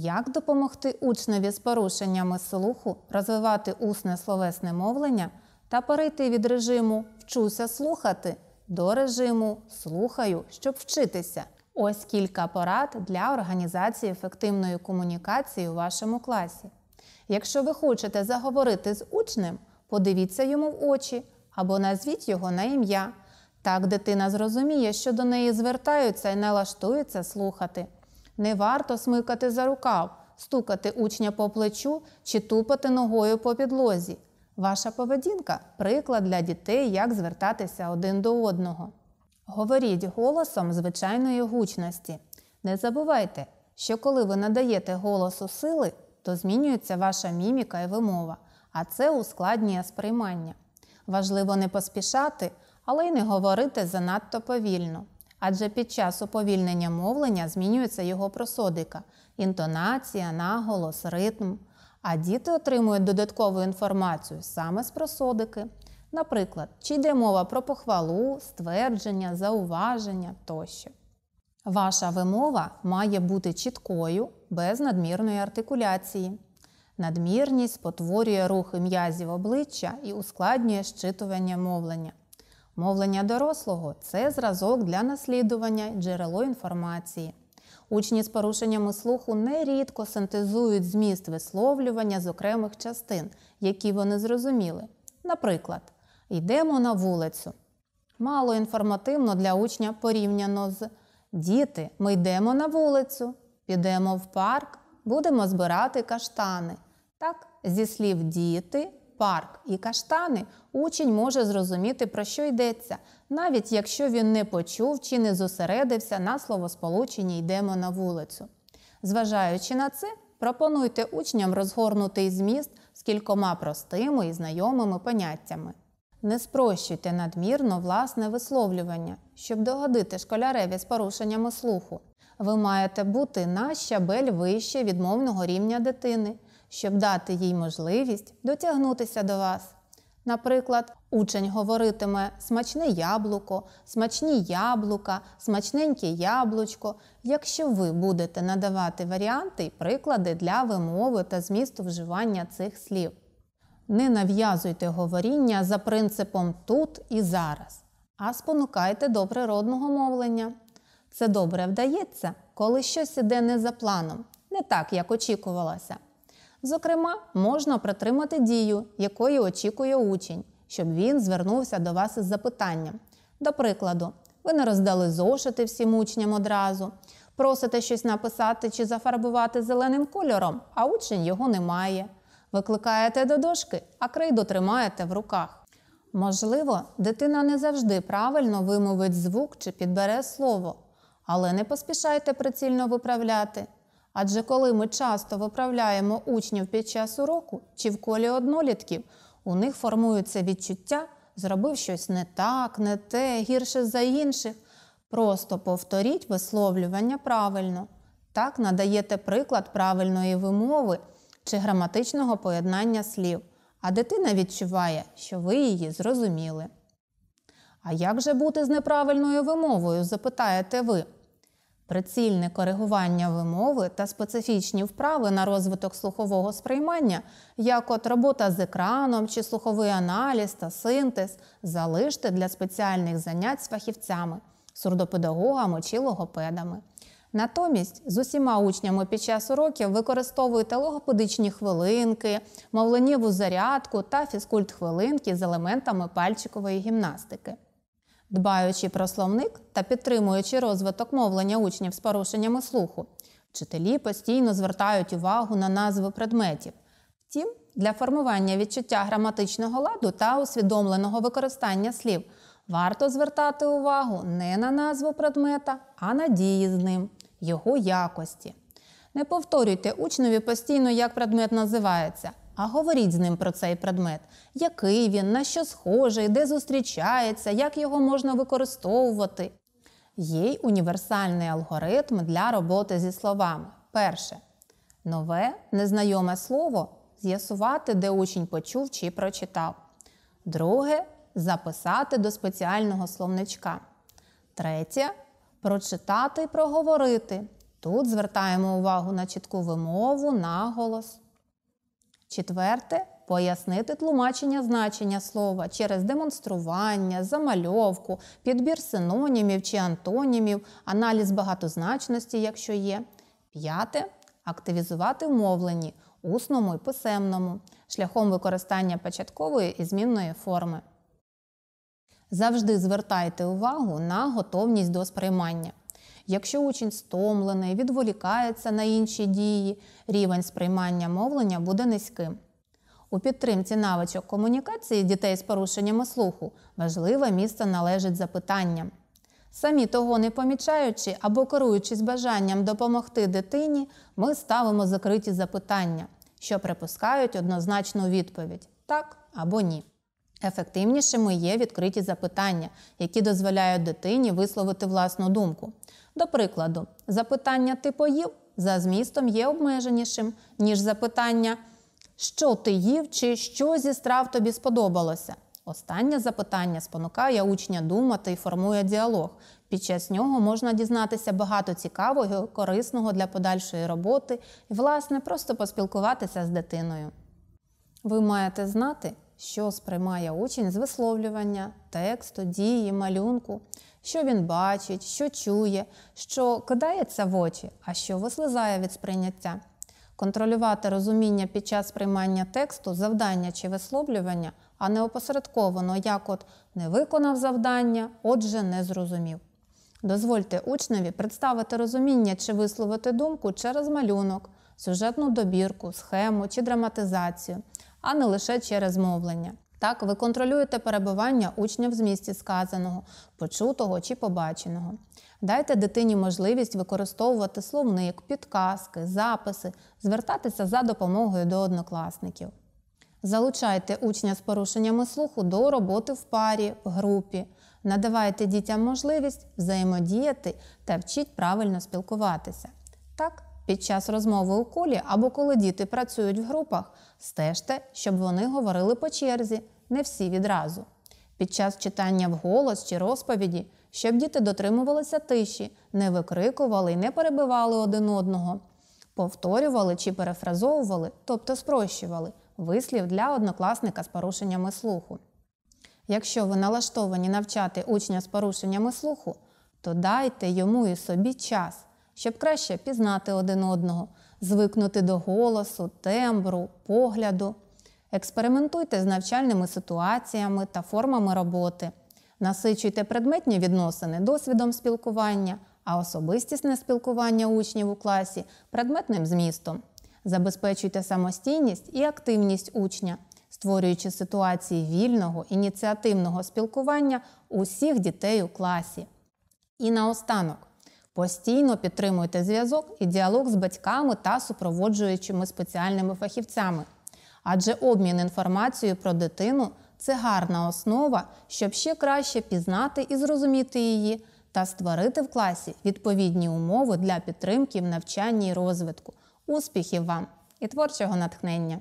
Як допомогти учневі з порушеннями слуху розвивати усне словесне мовлення та перейти від режиму Вчуся слухати до режиму Слухаю, щоб вчитися? Ось кілька порад для організації ефективної комунікації у вашому класі. Якщо ви хочете заговорити з учнем, подивіться йому в очі або назвіть його на ім'я. Так дитина зрозуміє, що до неї звертаються і налаштується слухати. Не варто смикати за рукав, стукати учня по плечу чи тупати ногою по підлозі. Ваша поведінка приклад для дітей, як звертатися один до одного. Говоріть голосом звичайної гучності. Не забувайте, що коли ви надаєте голосу сили, то змінюється ваша міміка і вимова, а це ускладнює сприймання. Важливо не поспішати, але й не говорити занадто повільно адже під час уповільнення мовлення змінюється його просодика, інтонація, наголос, ритм. А діти отримують додаткову інформацію саме з просодики. Наприклад, чи йде мова про похвалу, ствердження, зауваження тощо. Ваша вимова має бути чіткою, без надмірної артикуляції. Надмірність спотворює рухи м'язів обличчя і ускладнює щитування мовлення. Мовлення дорослого це зразок для наслідування джерело інформації. Учні з порушеннями слуху нерідко синтезують зміст висловлювання з окремих частин, які вони зрозуміли. Наприклад, йдемо на вулицю. Мало інформативно для учня порівняно з Діти, ми йдемо на вулицю, підемо в парк, будемо збирати каштани. Так, зі слів діти парк і каштани, учень може зрозуміти, про що йдеться, навіть якщо він не почув чи не зосередився на словосполученні йдемо на вулицю. Зважаючи на це, пропонуйте учням розгорнутий зміст з кількома простими і знайомими поняттями. Не спрощуйте надмірно власне висловлювання, щоб догодити школяреві з порушеннями слуху. Ви маєте бути на щабель вище відмовного рівня дитини щоб дати їй можливість дотягнутися до вас. Наприклад, учень говоритиме смачне яблуко, смачні яблука, смачненьке яблучко, якщо ви будете надавати варіанти і приклади для вимови та змісту вживання цих слів. Не нав'язуйте говоріння за принципом тут і зараз, а спонукайте до природного мовлення. Це добре вдається, коли щось іде не за планом, не так, як очікувалося. Зокрема, можна притримати дію, якої очікує учень, щоб він звернувся до вас із запитанням. До прикладу, ви не роздали зошити всім учням одразу, просите щось написати чи зафарбувати зеленим кольором, а учень його не має. Викликаєте до дошки, а крейду тримаєте в руках. Можливо, дитина не завжди правильно вимовить звук чи підбере слово, але не поспішайте прицільно виправляти. Адже коли ми часто виправляємо учнів під час уроку чи в колі однолітків, у них формується відчуття, зробив щось не так, не те, гірше за інших. Просто повторіть висловлювання правильно. Так надаєте приклад правильної вимови чи граматичного поєднання слів, а дитина відчуває, що ви її зрозуміли. А як же бути з неправильною вимовою, запитаєте ви? Прицільне коригування вимови та специфічні вправи на розвиток слухового сприймання, як от робота з екраном чи слуховий аналіз та синтез, залиште для спеціальних занять з фахівцями, сурдопедагогами чи логопедами. Натомість з усіма учнями під час уроків використовуйте логопедичні хвилинки, мовленіву зарядку та фізкульт хвилинки з елементами пальчикової гімнастики дбаючи про словник та підтримуючи розвиток мовлення учнів з порушеннями слуху. Вчителі постійно звертають увагу на назви предметів. Втім, для формування відчуття граматичного ладу та усвідомленого використання слів варто звертати увагу не на назву предмета, а на дії з ним, його якості. Не повторюйте учневі постійно, як предмет називається а говоріть з ним про цей предмет, який він, на що схожий, де зустрічається, як його можна використовувати. Є й універсальний алгоритм для роботи зі словами. Перше. Нове незнайоме слово з'ясувати, де учень почув чи прочитав. Друге записати до спеціального словничка. Третє прочитати і проговорити. Тут звертаємо увагу на чітку вимову, наголос. Четверте пояснити тлумачення значення слова через демонстрування, замальовку, підбір синонімів чи антонімів, аналіз багатозначності, якщо є. П'яте активізувати в усному і писемному, шляхом використання початкової і змінної форми. Завжди звертайте увагу на готовність до сприймання. Якщо учень стомлений, відволікається на інші дії, рівень сприймання мовлення буде низьким. У підтримці навичок комунікації дітей з порушеннями слуху важливе місце належить запитанням. Самі того не помічаючи або керуючись бажанням допомогти дитині, ми ставимо закриті запитання, що припускають однозначну відповідь так або ні. Ефективнішими є відкриті запитання, які дозволяють дитині висловити власну думку. До прикладу, запитання ти поїв за змістом є обмеженішим, ніж запитання, що ти їв чи що зі страв тобі сподобалося. Останнє запитання спонукає учня думати і формує діалог. Під час нього можна дізнатися багато цікавого, корисного для подальшої роботи і, власне, просто поспілкуватися з дитиною. Ви маєте знати, що сприймає учень з висловлювання, тексту, дії, малюнку, що він бачить, що чує, що кидається в очі, а що вислизає від сприйняття. Контролювати розуміння під час приймання тексту, завдання чи висловлювання, а не опосередковано, як от не виконав завдання, отже, не зрозумів. Дозвольте учневі представити розуміння чи висловити думку через малюнок, сюжетну добірку, схему чи драматизацію, а не лише через мовлення. Так, ви контролюєте перебування учня в змісті сказаного, почутого чи побаченого. Дайте дитині можливість використовувати словник, підказки, записи, звертатися за допомогою до однокласників. Залучайте учня з порушеннями слуху до роботи в парі, в групі, надавайте дітям можливість взаємодіяти та вчіть правильно спілкуватися. Так, під час розмови у колі або коли діти працюють в групах, стежте, щоб вони говорили по черзі, не всі відразу. Під час читання вголос чи розповіді, щоб діти дотримувалися тиші, не викрикували і не перебивали один одного, повторювали чи перефразовували, тобто спрощували, вислів для однокласника з порушеннями слуху. Якщо ви налаштовані навчати учня з порушеннями слуху, то дайте йому і собі час щоб краще пізнати один одного, звикнути до голосу, тембру, погляду. Експериментуйте з навчальними ситуаціями та формами роботи, насичуйте предметні відносини досвідом спілкування, а особистісне спілкування учнів у класі предметним змістом. Забезпечуйте самостійність і активність учня, створюючи ситуації вільного, ініціативного спілкування усіх дітей у класі. І наостанок Постійно підтримуйте зв'язок і діалог з батьками та супроводжуючими спеціальними фахівцями. Адже обмін інформацією про дитину це гарна основа, щоб ще краще пізнати і зрозуміти її та створити в класі відповідні умови для підтримки в навчанні і розвитку. Успіхів вам і творчого натхнення!